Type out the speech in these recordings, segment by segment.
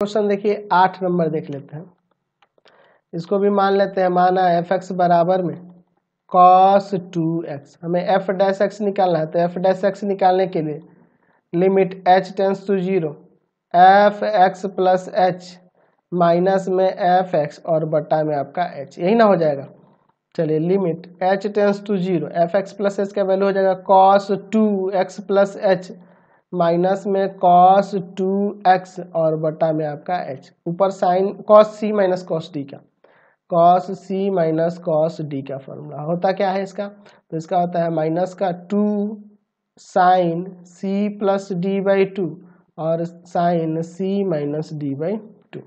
question देखिए आठ number देख लेते हैं इसको भी मान लेते हैं माना एफ एक्स बराबर में कॉस टू एक्स हमें एफ डैश एक्स निकालना है तो एफ डैश एक्स निकालने के लिए limit H tends to zero F X plus H minus में एफ एक्स और बट्टा में आपका एच यही ना हो जाएगा चलिए limit H tends to zero F X plus H का वैल्यू हो जाएगा cos two X plus H minus में कॉस टू एक्स और बटा में आपका एच ऊपर sine cos C minus cos D का cos C minus cos D का फॉर्मूला होता क्या है इसका तो इसका होता है माइनस का two sine C plus D by two और sine C minus D by two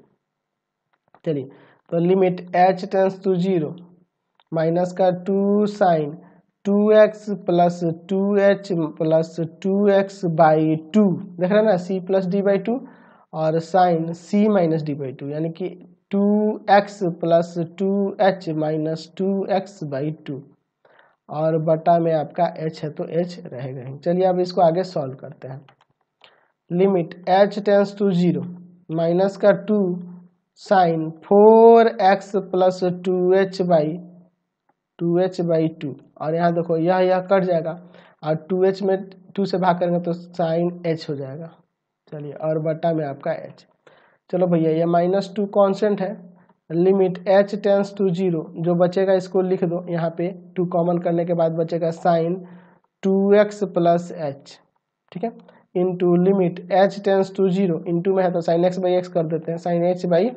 चलिए तो limit H tends to zero minus का two sine two X plus two H plus two X by two देख रहे हैं ना C plus D by two और sine C minus D by two यानी कि two X plus two H minus two X by two और बटा में आपका एच है तो एच रहेगा ही चलिए अब इसको आगे सॉल्व करते हैं limit H tends to zero minus का two sine four X plus two H by two H by two और यहाँ देखो यह यह कट जाएगा और टू एच में टू से भाग करेंगे तो साइन एच हो जाएगा चलिए और बट्टा में आपका एच चलो भैया ये माइनस टू कॉन्सेंट है limit H tends to zero जो बचेगा इसको लिख दो यहाँ पे टू कॉमन करने के बाद बचेगा sine two X plus H ठीक है two limit H tends to zero two में है तो साइन एक्स बाई एक्स कर देते हैं साइन एच बाई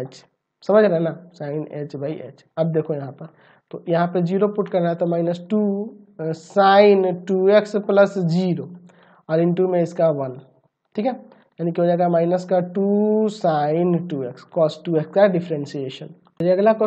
एच समझ रहे ना साइन एच बाई एच अब देखो यहाँ पर तो यहाँ पे जीरो पुट करना है तो minus two sine two X plus zero और टू में इसका वन ठीक है यानी कि हो जाएगा माइनस का two sine two X cos two X का डिफ्रेंसिएशन तो अगला क्वेश्चन